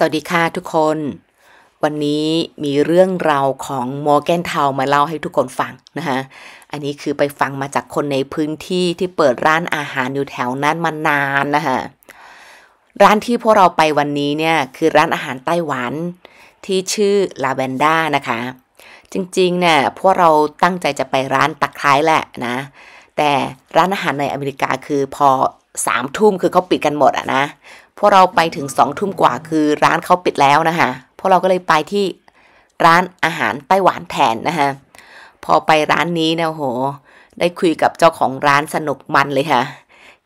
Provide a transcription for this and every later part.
สวัสดีค่ะทุกคน วันนี้มีเรื่องราวของมอร์แกนเทาวมาเล่าให้ทุกคนฟังนะคะอันนี้คือไปฟังมาจากคนในพื้นที่ที่เปิดร้านอาหารอยู่แถวนั้นมานานนะคะร้านที่พวกเราไปวันนี้เนี่ย คือร้านอาหารไต้หวันที่ชื่อลาเวนด้านะคะ จริงๆ เนี่ยพวกเราตั้งใจจะไปร้านตัไคร้แหละนะ แต่ร้านอาหารในอเมริกาคือพอสามทุ่มคือเขาปิดกันหมดอะนะพวกเราไปถึงสองทุ่มกว่าคือร้านเขาปิดแล้วนะคะพวกเราก็เลยไปที่ร้านอาหารไต้หวันแทนนะคะพอไปร้านนี้นะ โห ได้คุยกับเจ้าของร้านสนุกมันเลยค่ะ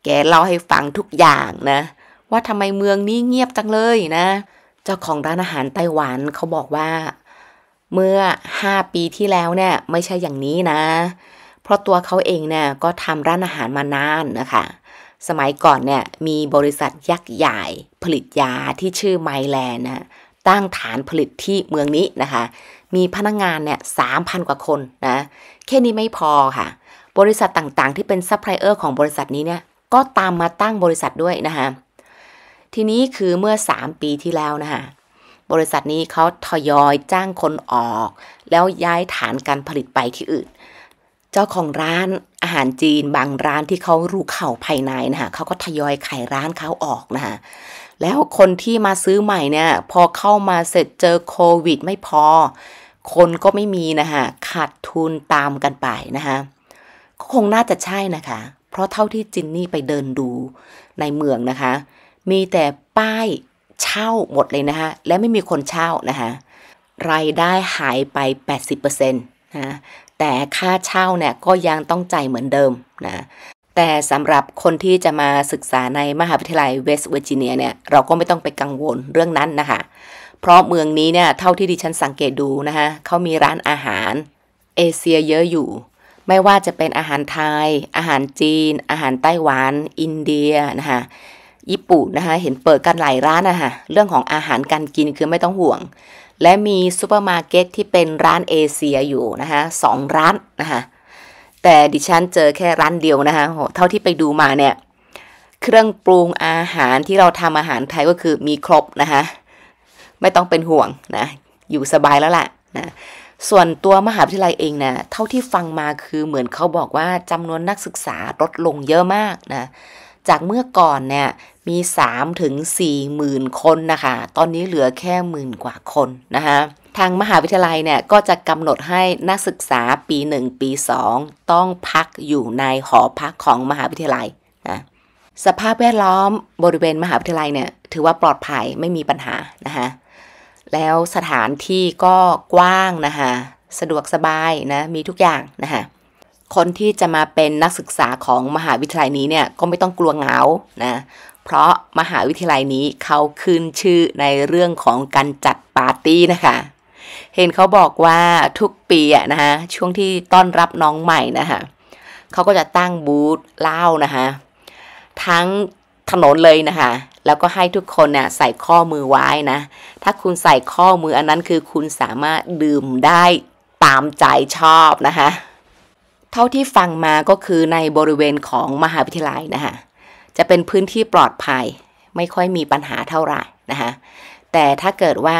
แกเล่าให้ฟังทุกอย่างนะ ว่าทำไมเมืองนี้เงียบจังเลยนะ เจ้าของร้านอาหารไต้หวันเขาบอกว่า เมื่อ5ปีที่แล้วเนี่ย ไม่ใช่อย่างนี้นะ เพราะตัวเขาเองเนี่ยก็ทำร้านอาหารมานานนะคะสมัยก่อนเนี่ยมีบริษัทยักษ์ใหญ่ผลิตยาที่ชื่อไมแลนนะตั้งฐานผลิตที่เมืองนี้นะคะมีพนักงงานเนี่ยสามพันกว่าคนนะแค่นี้ไม่พอค่ะบริษัทต่างๆที่เป็นซัพพลายเออร์ของบริษัทนี้เนี่ยก็ตามมาตั้งบริษัทด้วยนะคะทีนี้คือเมื่อ 3 ปีที่แล้วนะคะบริษัทนี้เขาทยอยจ้างคนออก แล้วย้ายฐานการผลิตไปที่อื่นเจ้าของร้านอาหารจีนบางร้านที่เขารู้ข่าวภายในนะคะเขาก็ทยอยขายร้านเขาออกนะคะแล้วคนที่มาซื้อใหม่เนี่ยพอเข้ามาเสร็จเจอโควิดไม่พอ คนก็ไม่มีนะคะขาดทุนตามกันไปนะคะก็คงน่าจะใช่นะคะ เพราะเท่าที่จินนี่ไปเดินดูในเมืองนะคะ มีแต่ป้ายเช่าหมดเลยนะคะและไม่มีคนเช่านะคะรายได้หายไป 80%นะแต่ค่าเช่าเนี่ยก็ยังต้องจ่ายเหมือนเดิมนะแต่สำหรับคนที่จะมาศึกษาในมหาวิทยาลัยเวสต์เวอร์จิเนียเนี่ยเราก็ไม่ต้องไปกังวลเรื่องนั้นนะคะเพราะเมืองนี้เนี่ยเท่าที่ดิฉันสังเกตดูนะคะเขามีร้านอาหารเอเชียเยอะอยู่ไม่ว่าจะเป็นอาหารไทย อาหารจีน อาหารไต้หวันอินเดียนะคะญี่ปุ่นนะคะเห็นเปิดกันหลายร้านนะคะเรื่องของอาหารการกินคือไม่ต้องห่วงและมีซูเปอร์มาร์เก็ตที่เป็นร้านเอเชียอยู่นะคะสองร้านนะคะแต่ดิฉันเจอแค่ร้านเดียวนะคะเท่าที่ไปดูมาเนี่ยเครื่องปรุงอาหารที่เราทำอาหารไทยก็คือมีครบนะคะไม่ต้องเป็นห่วงนะอยู่สบายแล้วล่ะนะส่วนตัวมหาวิทยาลัยเองนะเท่าที่ฟังมาคือเหมือนเขาบอกว่าจำนวนนักศึกษาลดลงเยอะมากนะจากเมื่อก่อนเนี่ยมี3ถึง4หมื่นคนนะคะตอนนี้เหลือแค่หมื่นกว่าคนนะคะทางมหาวิทยาลัยเนี่ยก็จะกำหนดให้นักศึกษาปี 1 ปี 2 ต้องพักอยู่ในหอพักของมหาวิทยาลัยนะสภาพแวดล้อมบริเวณมหาวิทยาลัยเนี่ยถือว่าปลอดภัยไม่มีปัญหานะคะแล้วสถานที่ก็กว้างนะคะสะดวกสบายนะมีทุกอย่างนะคะคนที่จะมาเป็นนักศึกษาของมหาวิทยาลัยนี้เนี่ยก็ไม่ต้องกลัวเหงานะ เพราะมหาวิทยาลัยนี้เขาขึ้นชื่อในเรื่องของการจัดปาร์ตี้นะคะ เห็นเขาบอกว่าทุกปีอะนะคะช่วงที่ต้อนรับน้องใหม่นะคะเขาก็จะตั้งบูธเหล้านะคะทั้งถนนเลยนะคะแล้วก็ให้ทุกคนเนี่ยใส่ข้อมือไว้นะ ถ้าคุณใส่ข้อมืออันนั้นคือคุณสามารถดื่มได้ตามใจชอบนะคะเท่าที่ฟังมาก็คือในบริเวณของมหาวิทยาลัยนะคะจะเป็นพื้นที่ปลอดภัยไม่ค่อยมีปัญหาเท่าไหร่นะคะแต่ถ้าเกิดว่า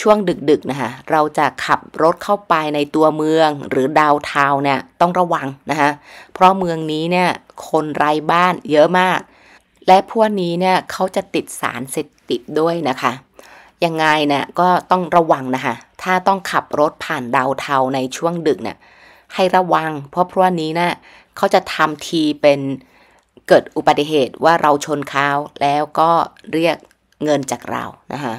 ช่วงดึกๆนะคะเราจะขับรถเข้าไปในตัวเมืองหรือดาวเทาเนี่ยต้องระวังนะคะเพราะเมืองนี้เนี่ยคนไร้บ้านเยอะมาก และพวกนี้เนี่ยเขาจะติดสารเสพติดด้วยนะคะยังไงเนี่ยก็ต้องระวังนะคะถ้าต้องขับรถผ่านดาวเทาในช่วงดึกเนี่ยให้ระวังเพราะพวกนี้นะ่ะเขาจะทำทีเป็นเกิดอุบัติเหตุว่าเราชนเขาแล้วก็เรียกเงินจากเรานะคะ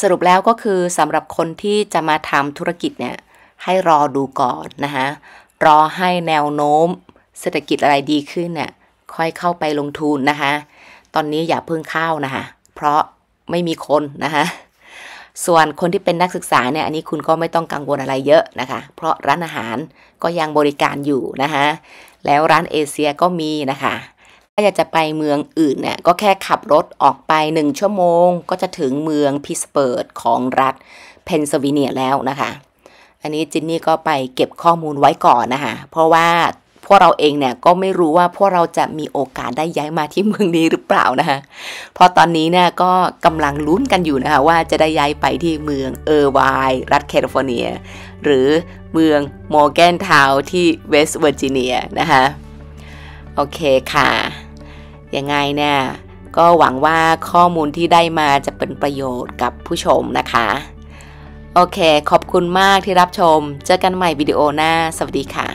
สรุปแล้วก็คือสำหรับคนที่จะมาทำธุรกิจเนี่ยให้รอดูก่อนนะคะรอให้แนวโน้ม เศรษฐกิจอะไรดีขึ้นเนี่ยค่อยเข้าไปลงทุนนะคะตอนนี้อย่าเพิ่งเข้านะคะ เพราะไม่มีคนนะคะส่วนคนที่เป็นนักศึกษาเนี่ยอันนี้คุณก็ไม่ต้องกังวลอะไรเยอะนะคะ เพราะร้านอาหารก็ยังบริการอยู่นะคะแล้วร้านเอเชียก็มีนะคะ ถ้าอยากจะไปเมืองอื่นเนี่ย ก็แค่ขับรถออกไป 1 ชั่วโมงก็จะถึงเมืองพิสเปิร์ดของรัฐเพนซิลเวเนียแล้วนะคะ อันนี้จินนี่ก็ไปเก็บข้อมูลไว้ก่อนนะคะเพราะว่าพวกเราเองเนี่ยก็ไม่รู้ว่าพวกเราจะมีโอกาสได้ย้ายมาที่เมืองนี้หรือเปล่านะคะเพราะตอนนี้เนี่ยก็กำลังลุ้นกันอยู่นะคะว่าจะได้ย้ายไปที่เมืองเออร์ไวน์รัฐแคลิฟอร์เนีย หรือเมืองโมแกนทาวที่เวสต์เวอร์จิเนียนะคะโอเคค่ะ ยังไงเนี่ยก็หวังว่าข้อมูลที่ได้มาจะเป็นประโยชน์กับผู้ชมนะคะ โอเค ขอบคุณมากที่รับชมเจอกันใหม่วิดีโอหน้าสวัสดีค่ะ